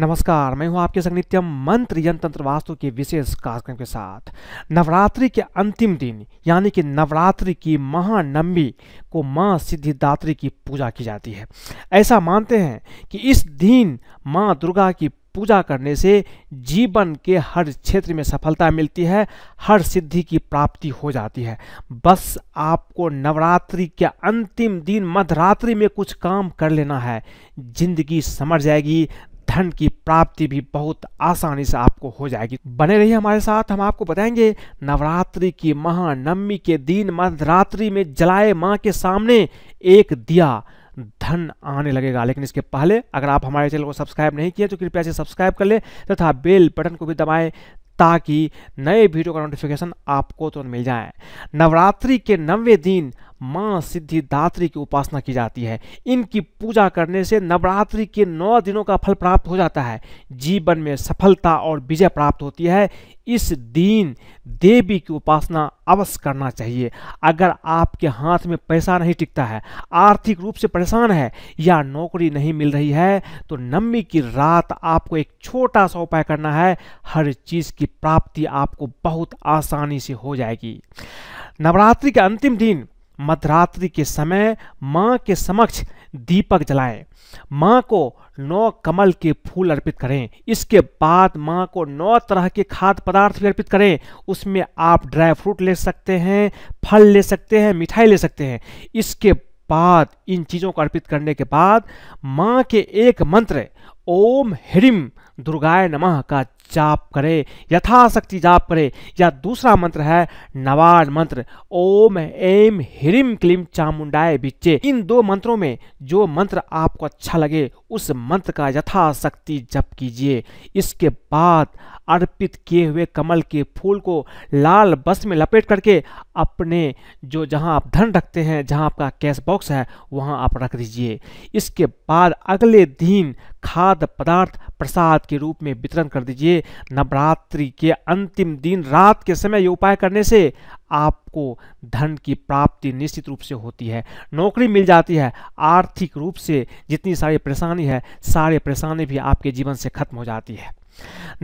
नमस्कार मैं हूं आपके संग नित्यम मंत्र यंत्र वास्तु के विशेष कार्यक्रम के साथ नवरात्रि के अंतिम दिन यानी कि नवरात्रि की महानवमी को मां सिद्धिदात्री की पूजा की जाती है ऐसा मानते हैं कि इस दिन मां दुर्गा की पूजा करने से जीवन के हर क्षेत्र में सफलता मिलती है हर सिद्धि की प्राप्ति हो जाती है बस आपको नवरात्रि के अंतिम दिन मध्यरात्रि में कुछ काम कर लेना है जिंदगी समर जाएगी धन की प्राप्ति भी बहुत आसानी से आपको हो जाएगी बने रहिए हमारे साथ हम आपको बताएंगे नवरात्रि की महानवमी के दिन मध्यरात्रि में जलाए माँ के सामने एक दिया धन आने लगेगा लेकिन इसके पहले अगर आप हमारे चैनल को सब्सक्राइब नहीं किए तो कृपया से सब्सक्राइब कर ले तथा बेल बटन को भी दबाएं ताकि नए वीडियो का नोटिफिकेशन आपको तुरंत तो मिल जाए नवरात्रि के नवे दिन माँ सिद्धिदात्री की उपासना की जाती है इनकी पूजा करने से नवरात्रि के नौ दिनों का फल प्राप्त हो जाता है जीवन में सफलता और विजय प्राप्त होती है इस दिन देवी की उपासना अवश्य करना चाहिए अगर आपके हाथ में पैसा नहीं टिकता है आर्थिक रूप से परेशान है या नौकरी नहीं मिल रही है तो नम्मी की रात आपको एक छोटा सा उपाय करना है हर चीज़ की प्राप्ति आपको बहुत आसानी से हो जाएगी नवरात्रि के अंतिम दिन मध्यरात्रि के समय माँ के समक्ष दीपक जलाएं माँ को नौ कमल के फूल अर्पित करें इसके बाद माँ को नौ तरह के खाद्य पदार्थ भी अर्पित करें उसमें आप ड्राई फ्रूट ले सकते हैं फल ले सकते हैं मिठाई ले सकते हैं इसके बाद इन चीज़ों को अर्पित करने के बाद माँ के एक मंत्र ओम ह्रीम दुर्गाय नमः का जाप करे यथाशक्ति जाप करे या दूसरा मंत्र है नवाड मंत्र ओम एम ह्रीम क्लीम चामुंडाए बिच्चे इन दो मंत्रों में जो मंत्र आपको अच्छा लगे उस मंत्र का यथाशक्ति जप कीजिए इसके बाद अर्पित किए हुए कमल के फूल को लाल बस में लपेट करके अपने जो जहां आप धन रखते हैं जहां आपका कैश बॉक्स है वहां आप रख दीजिए इसके बाद अगले दिन खाद्य पदार्थ प्रसाद के रूप में वितरण कर दीजिए नवरात्रि के अंतिम दिन रात के समय ये उपाय करने से आपको धन की प्राप्ति निश्चित रूप से होती है नौकरी मिल जाती है आर्थिक रूप से जितनी सारी परेशानी है सारी परेशानी भी आपके जीवन से खत्म हो जाती है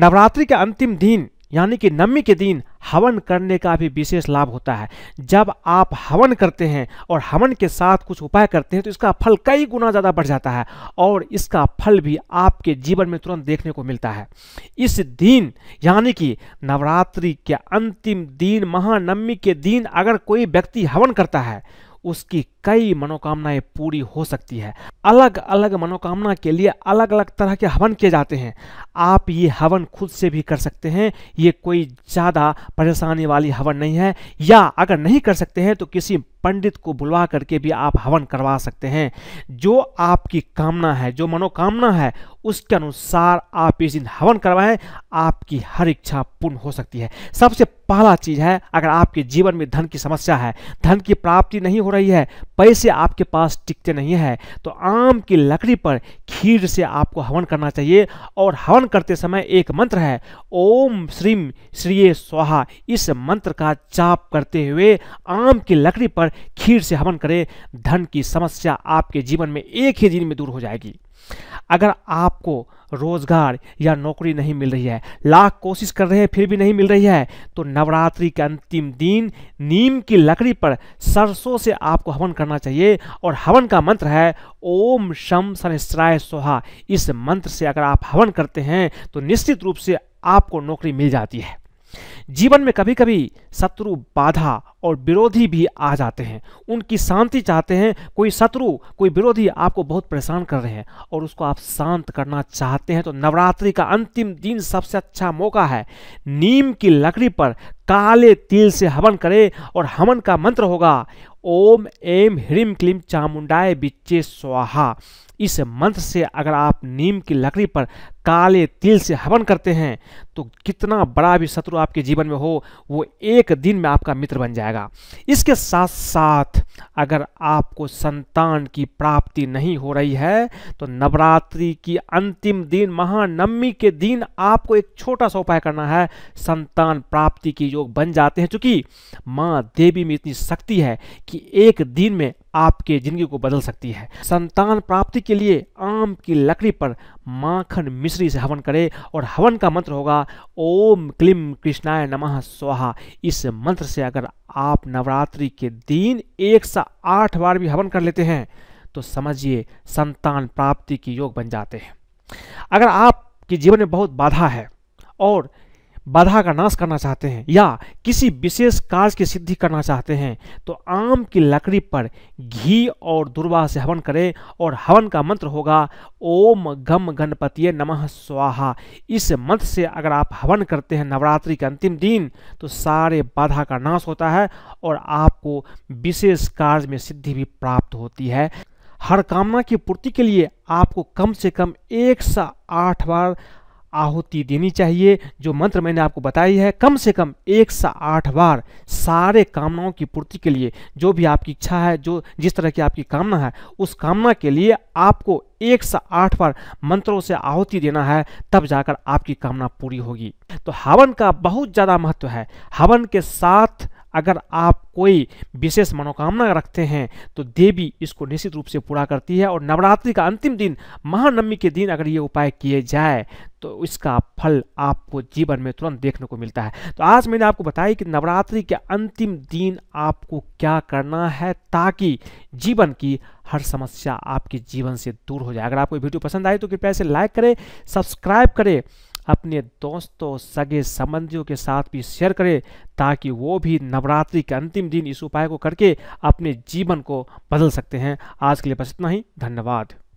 नवरात्रि के अंतिम दिन यानी कि नवमी के दिन हवन करने का भी विशेष लाभ होता है जब आप हवन करते हैं और हवन के साथ कुछ उपाय करते हैं तो इसका फल कई गुना ज़्यादा बढ़ जाता है और इसका फल भी आपके जीवन में तुरंत देखने को मिलता है इस दिन यानी कि नवरात्रि के अंतिम दिन महानवमी के दिन अगर कोई व्यक्ति हवन करता है उसकी कई मनोकामनाएं पूरी हो सकती है अलग अलग मनोकामना के लिए अलग अलग तरह के हवन किए जाते हैं आप ये हवन खुद से भी कर सकते हैं ये कोई ज़्यादा परेशानी वाली हवन नहीं है या अगर नहीं कर सकते हैं तो किसी पंडित को बुलवा करके भी आप हवन करवा सकते हैं जो आपकी कामना है जो मनोकामना है उसके अनुसार आप इस दिन हवन करवाएं आपकी हर इच्छा पूर्ण हो सकती है सबसे पहला चीज है अगर आपके जीवन में धन की समस्या है धन की प्राप्ति नहीं हो रही है पैसे आपके पास टिकते नहीं है तो आम की लकड़ी पर खीर से आपको हवन करना चाहिए और हवन करते समय एक मंत्र है ओम श्रीम श्रीय स्वाहा इस मंत्र का चाप करते हुए आम की लकड़ी पर पर खीर से हवन करें धन की समस्या आपके जीवन में एक ही दिन में दूर हो जाएगी अगर आपको रोजगार या नौकरी नहीं मिल रही है लाख कोशिश कर रहे हैं फिर भी नहीं मिल रही है तो नवरात्रि के अंतिम दिन नीम की लकड़ी पर सरसों से आपको हवन करना चाहिए और हवन का मंत्र है ओम शम शनिश्चराय सोहा इस मंत्र से अगर आप हवन करते हैं तो निश्चित रूप से आपको नौकरी मिल जाती है जीवन में कभी कभी शत्रु बाधा और विरोधी भी आ जाते हैं उनकी शांति चाहते हैं कोई शत्रु कोई विरोधी आपको बहुत परेशान कर रहे हैं और उसको आप शांत करना चाहते हैं तो नवरात्रि का अंतिम दिन सबसे अच्छा मौका है नीम की लकड़ी पर काले तिल से हवन करें और हवन का मंत्र होगा ओम एम ह्रीम क्लीम चामुंडाए बिच्चे स्वाहा इस मंत्र से अगर आप नीम की लकड़ी पर काले तिल से हवन करते हैं तो कितना बड़ा भी शत्रु आपके जीवन में हो वो एक दिन में आपका मित्र बन जाएगा इसके साथ साथ अगर आपको संतान की प्राप्ति नहीं हो रही है तो नवरात्रि की अंतिम दिन महानवमी के दिन आपको एक छोटा सा उपाय करना है संतान प्राप्ति के योग बन जाते हैं चूंकि माँ देवी में इतनी शक्ति है कि एक दिन में आपके जिंदगी को बदल सकती है संतान प्राप्ति के लिए आम की लकड़ी पर माखन मिश्री से हवन करें और हवन का मंत्र होगा ओम क्लिम कृष्णाय नमः स्वाहा इस मंत्र से अगर आप नवरात्रि के दिन एक सा आठ बार भी हवन कर लेते हैं तो समझिए संतान प्राप्ति के योग बन जाते हैं अगर आपके जीवन में बहुत बाधा है और बाधा का नाश करना चाहते हैं या किसी विशेष कार्य की सिद्धि करना चाहते हैं तो आम की लकड़ी पर घी और दुर्वा से हवन करें और हवन का मंत्र होगा ओम गम गणपति नमः स्वाहा इस मंत्र से अगर आप हवन करते हैं नवरात्रि के अंतिम दिन तो सारे बाधा का नाश होता है और आपको विशेष कार्य में सिद्धि भी प्राप्त होती है हर कामना की पूर्ति के लिए आपको कम से कम एक सा आठ बार आहुति देनी चाहिए जो मंत्र मैंने आपको बताई है कम से कम एक से आठ बार सारे कामनाओं की पूर्ति के लिए जो भी आपकी इच्छा है जो जिस तरह की आपकी कामना है उस कामना के लिए आपको एक से आठ बार मंत्रों से आहुति देना है तब जाकर आपकी कामना पूरी होगी तो हवन का बहुत ज़्यादा महत्व है हवन के साथ अगर आप कोई विशेष मनोकामना रखते हैं तो देवी इसको निश्चित रूप से पूरा करती है और नवरात्रि का अंतिम दिन महानवमी के दिन अगर ये उपाय किए जाए तो इसका फल आपको जीवन में तुरंत देखने को मिलता है तो आज मैंने आपको बताया कि नवरात्रि के अंतिम दिन आपको क्या करना है ताकि जीवन की हर समस्या आपके जीवन से दूर हो जाए अगर आपको वीडियो पसंद आए तो कृपया इसे लाइक करें सब्सक्राइब करें अपने दोस्तों सगे संबंधियों के साथ भी शेयर करें ताकि वो भी नवरात्रि के अंतिम दिन इस उपाय को करके अपने जीवन को बदल सकते हैं आज के लिए बस इतना ही धन्यवाद